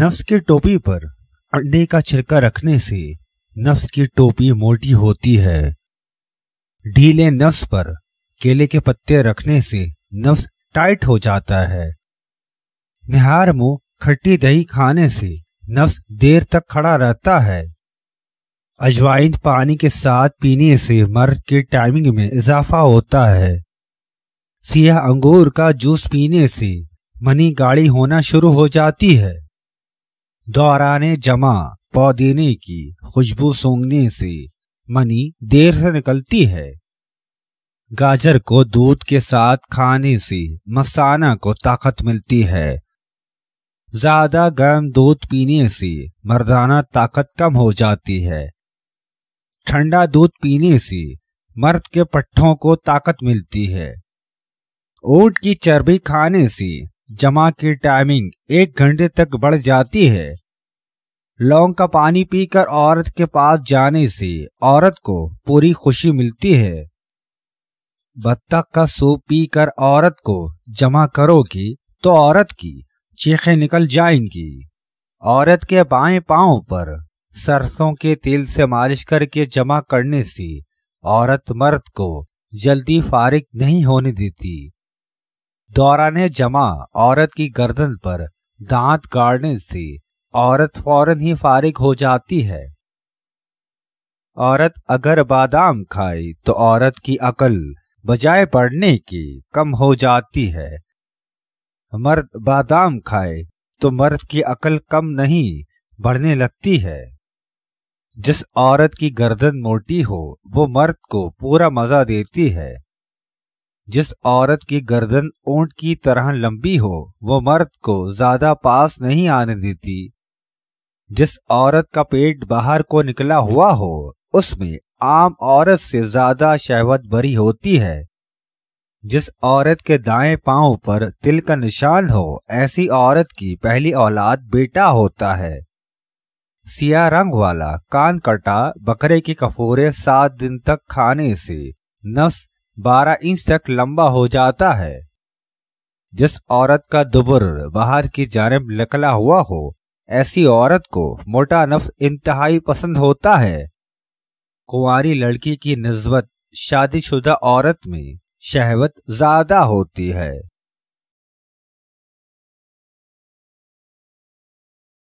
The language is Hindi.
नफ्स की टोपी पर अंडे का छिलका रखने से नफ्स की टोपी मोटी होती है ढीले नफ्स पर केले के पत्ते रखने से नफ्स टाइट हो जाता है निहार मुंह खट्टी दही खाने से नफ्स देर तक खड़ा रहता है अजवाइन पानी के साथ पीने से मर्द के टाइमिंग में इजाफा होता है सियाह अंगूर का जूस पीने से मनी गाड़ी होना शुरू हो जाती है दौरान जमा पौदीने की खुशबू सूंघने से मनी देर से निकलती है गाजर को दूध के साथ खाने से मसाना को ताकत मिलती है ज्यादा गर्म दूध पीने से मर्दाना ताकत कम हो जाती है ठंडा दूध पीने से मर्द के पट्ठों को ताकत मिलती है ऊट की चर्बी खाने से जमा की टाइमिंग एक घंटे तक बढ़ जाती है लौंग का पानी पीकर औरत के पास जाने से औरत को पूरी खुशी मिलती है बत्तख का सूप पीकर औरत को जमा करोगी तो औरत की चीखें निकल जाएंगी औरत के बाएं पांव पर सरसों के तेल से मालिश करके जमा करने से औरत मर्द को जल्दी फारिग नहीं होने देती दौरान जमा औरत की गर्दन पर दांत गाड़ने से औरत फौरन ही फारिग हो जाती है औरत अगर बादाम खाए तो औरत की अकल बजाय पड़ने की कम हो जाती है मर्द बादाम खाए तो मर्द की अकल कम नहीं बढ़ने लगती है जिस औरत की गर्दन मोटी हो वो मर्द को पूरा मजा देती है जिस औरत की गर्दन ऊंट की तरह लंबी हो वो मर्द को ज्यादा पास नहीं आने देती जिस औरत का पेट बाहर को निकला हुआ हो उसमें आम औरत से ज्यादा शहवत भरी होती है जिस औरत के दाएं पांव पर तिल का निशान हो ऐसी औरत की पहली औलाद बेटा होता है सिया रंग वाला कान कटा बकरे के कफोरे सात दिन तक खाने से नस 12 इंच तक लंबा हो जाता है जिस औरत का दुबर बाहर की जानब लकला हुआ हो ऐसी औरत को मोटा नफ इंतहाई पसंद होता है कुंवारी लड़की की नस्बत शादीशुदा औरत में शहवत ज्यादा होती है